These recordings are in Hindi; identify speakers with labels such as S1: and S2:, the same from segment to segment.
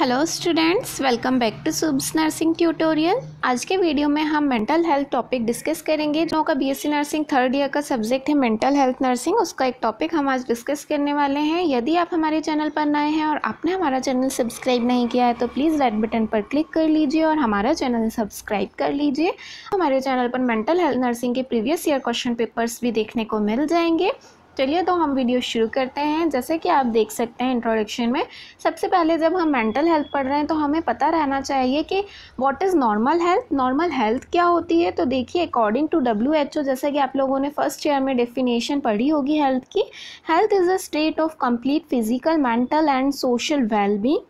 S1: Hello students welcome back to subs nursing tutorial आज के वीडियो में हम मेंटल हेल्थ टॉपिक डिस्कस करेंगे जो का बीएससी नर्सिंग थर्ड ईयर का सब्जेक्ट है मेंटल हेल्थ नर्सिंग उसका एक टॉपिक हम आज डिस्कस करने वाले हैं यदि आप हमारे चैनल पर नए हैं और आपने हमारा चैनल सब्सक्राइब नहीं किया है तो प्लीज़ रेड बटन पर क्लिक कर लीजिए और हमारा चैनल सब्सक्राइब कर लीजिए हमारे चैनल पर मेंटल हेल्थ नर्सिंग के प्रीवियस ईयर क्वेश्चन पेपर्स भी देखने को मिल जाएंगे चलिए तो हम वीडियो शुरू करते हैं जैसे कि आप देख सकते हैं इंट्रोडक्शन में सबसे पहले जब हम मेंटल हेल्थ पढ़ रहे हैं तो हमें पता रहना चाहिए कि what is normal health normal health क्या होती है तो देखिए according to W H O जैसे कि आप लोगों ने फर्स्ट ईयर में डेफिनेशन पढ़ी होगी हेल्थ की health is a state of complete physical mental and social wellbeing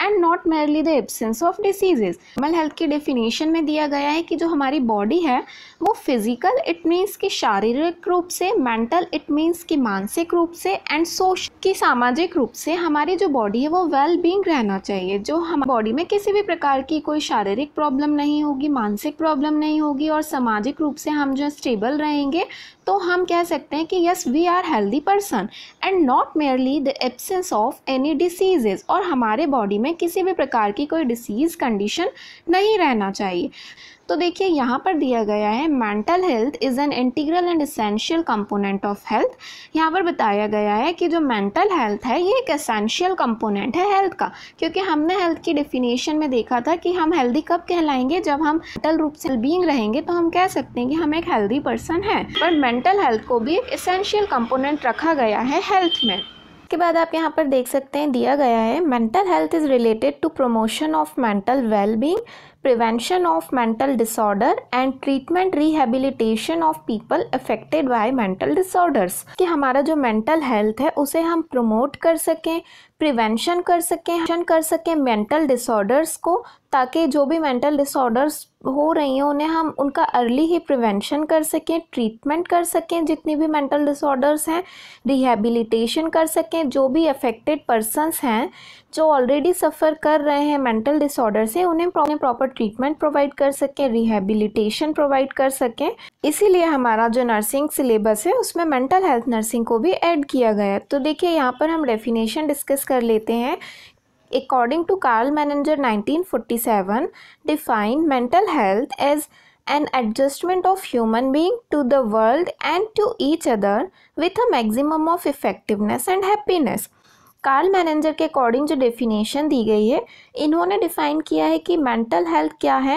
S1: and not merely the absence of diseases normal health की डेफिनेशन में दिया गया है कि जो हमारी बॉडी है वो फिजिकल इट मीन्स कि शारीरिक रूप से मेंटल इट मीन्स कि मानसिक रूप से एंड सोश की सामाजिक रूप से हमारी जो बॉडी है वो वेल बींग रहना चाहिए जो हम बॉडी में किसी भी प्रकार की कोई शारीरिक प्रॉब्लम नहीं होगी मानसिक प्रॉब्लम नहीं होगी और सामाजिक रूप से हम जो स्टेबल रहेंगे तो हम कह सकते हैं कि yes we are healthy person and not merely the absence of any diseases और हमारे बॉडी में किसी भी प्रकार की कोई डिसीज़ कंडीशन नहीं रहना चाहिए तो देखिए यहाँ पर दिया गया है mental health is an integral and essential component of health यहाँ पर बताया गया है कि जो मेंटल हेल्थ है ये एक एसेंशियल कंपोनेंट है हेल्थ का क्योंकि हमने हेल्थ की डिफिनेशन में देखा था कि हम हेल्दी कब कहलाएंगे जब हम मेंटल रूप से बींग रहेंगे तो हम कह सकते हैं कि हम एक हेल्दी पर्सन हैं पर मेंटल हेल्थ को भी एक इसेंशियल कंपोनेंट रखा गया है हेल्थ में के बाद आप यहाँ पर देख सकते हैं दिया गया है mental health is related to promotion of mental wellbeing prevention of mental disorder and treatment rehabilitation of people affected by mental disorders कि हमारा जो मेंटल हेल्थ है उसे हम प्रमोट कर सकें प्रिवेंशन कर सकें कर सकें मेंटल डिसऑर्डर्स को ताकि जो भी मेंटल डिसऑर्डर्स हो रही हैं उन्हें हम उनका अर्ली ही प्रिवेंशन कर सकें ट्रीटमेंट कर सकें जितनी भी मेंटल डिसऑर्डर्स हैं रिहेबिलिटेशन कर सकें जो भी अफेक्टेड पर्सनस हैं जो ऑलरेडी सफ़र कर रहे हैं मेंटल डिसऑर्डर से उन्हें प्रॉपर ट्रीटमेंट प्रोवाइड कर सकें रिहेबिलिटेशन प्रोवाइड कर सकें इसीलिए हमारा जो नर्सिंग सिलेबस है उसमें मेंटल हेल्थ नर्सिंग को भी ऐड किया गया है तो देखिए यहाँ पर हम डेफिनेशन डिस्कस कर लेते हैं according to Karl Menninger 1947, define mental health as an adjustment of human being to the world and to each other with a maximum of effectiveness and happiness. Karl Menninger के अकॉर्डिंग जो डेफिनेशन दी गई है इन्होंने डिफाइन किया है कि मेंटल हेल्थ क्या है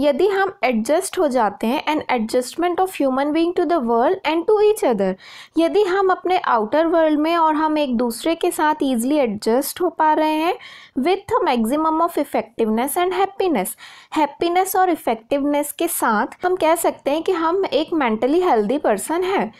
S1: यदि हम एडजस्ट हो जाते हैं and adjustment of human being to the world and to each other यदि हम अपने आउटर वर्ल्ड में और हम एक दूसरे के साथ ईजिली एडजस्ट हो पा रहे हैं with maximum of effectiveness and happiness happiness और इफेक्टिवनेस के साथ हम कह सकते हैं कि हम एक मेंटली हेल्दी पर्सन है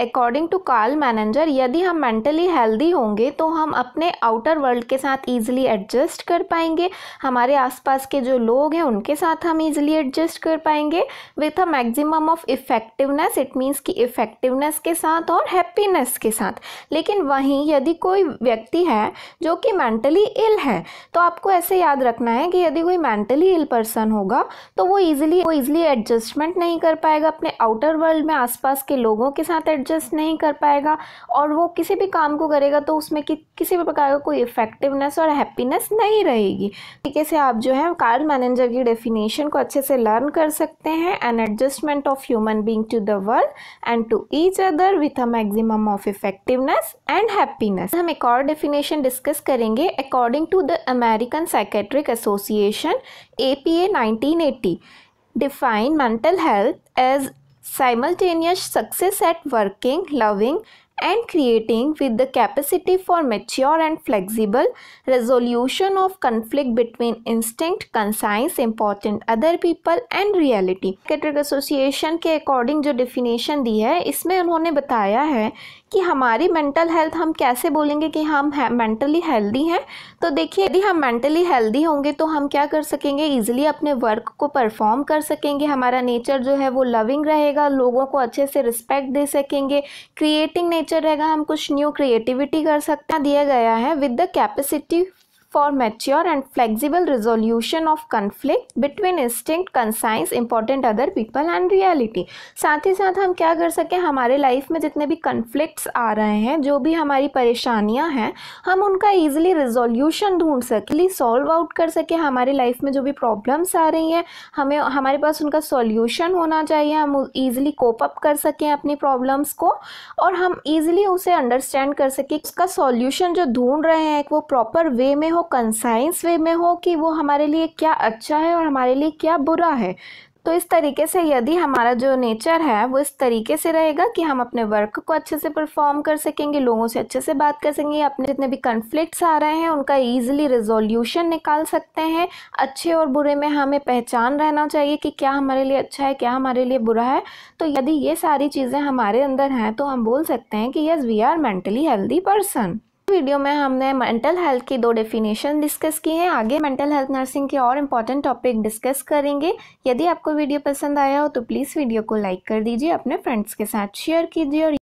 S1: अकॉर्डिंग टू कार्ल मैनेजर यदि हम मेंटली हेल्दी होंगे तो हम अपने आउटर वर्ल्ड के साथ ईजिली एडजस्ट कर पाएंगे हमारे आसपास के जो लोग हैं उनके साथ हम ईजिली एडजस्ट कर पाएंगे with a maximum of effectiveness it means कि इफ़ेक्टिवनेस के साथ और हैप्पीनेस के साथ लेकिन वहीं यदि कोई व्यक्ति है जो कि मेंटली इल है तो आपको ऐसे याद रखना है कि यदि कोई मेंटली इल पर्सन होगा तो वो ईजिली वो ईजिली एडजस्टमेंट नहीं कर पाएगा अपने आउटर वर्ल्ड में आसपास के लोगों के साथ एडजस्ट एडजस्ट नहीं कर पाएगा और वो किसी भी काम को करेगा तो उसमें कि, किसी भी प्रकार का कोई इफेक्टिवनेस और हैप्पीनेस नहीं रहेगी तरीके से आप जो है कार्ड मैनेजर की डेफिनेशन को अच्छे से लर्न कर सकते हैं and adjustment of human being to the world and to each other with a maximum of effectiveness and happiness हम एक और डेफिनेशन डिस्कस करेंगे according to the American psychiatric association A P A nineteen eighty define mental health as simultaneous success at working, loving and creating with the capacity for mature and flexible resolution of conflict between instinct, conscience, important other people and reality. Psychiatric association के अकॉर्डिंग जो डेफिनेशन दी है इसमें उन्होंने बताया है कि हमारी मेंटल हेल्थ हम कैसे बोलेंगे कि हम मेंटली हेल्दी हैं तो देखिए यदि हम मेंटली हेल्दी होंगे तो हम क्या कर सकेंगे ईजिली अपने वर्क को परफॉर्म कर सकेंगे हमारा नेचर जो है वो लविंग रहेगा लोगों को अच्छे से रिस्पेक्ट दे सकेंगे क्रिएटिंग नेचर रहेगा हम कुछ न्यू क्रिएटिविटी कर सकते हैं दिया गया है with the capacity for mature and flexible resolution of conflict between instinct conscience important other people and reality साथ ही साथ हम क्या कर सकें हमारे लाइफ में जितने भी कन्फ्लिक्ट आ रहे हैं जो भी हमारी परेशानियाँ हैं हम उनका ईजिली रिजोल्यूशन ढूंढ सकें सॉल्व आउट कर सके हमारे लाइफ में जो भी प्रॉब्लम्स आ रही हैं हमें हमारे पास उनका सॉल्यूशन होना चाहिए हम ईजिली कोप अप कर सकें अपनी प्रॉब्लम्स को और हम ईजिली उसे अंडरस्टैंड कर सकें उसका सॉल्यूशन जो ढूंढ रहे हैं एक वो प्रॉपर वे में हो हो कंसाइंस वे में हो कि वो हमारे लिए क्या अच्छा है और हमारे लिए क्या बुरा है तो इस तरीके से यदि हमारा जो नेचर है वो इस तरीके से रहेगा कि हम अपने वर्क को अच्छे से परफॉर्म कर सकेंगे लोगों से अच्छे से बात कर सकेंगे अपने जितने भी कन्फ्लिक्ट्स आ रहे हैं उनका ईजिली रिजोल्यूशन निकाल सकते हैं अच्छे और बुरे में हमें पहचान रहना चाहिए कि क्या हमारे लिए अच्छा है क्या हमारे लिए बुरा है तो यदि ये सारी चीज़ें हमारे अंदर हैं तो हम बोल सकते हैं कि yes we are mentally healthy person video में हमने मेंटल हेल्थ की दो डेफिनेशन डिस्कस की हैं आगे मेंटल हेल्थ नर्सिंग के और इम्पॉर्टेंट टॉपिक डिस्कस करेंगे यदि आपको वीडियो पसंद आया हो तो प्लीज़ वीडियो को लाइक कर दीजिए अपने फ्रेंड्स के साथ शेयर कीजिए और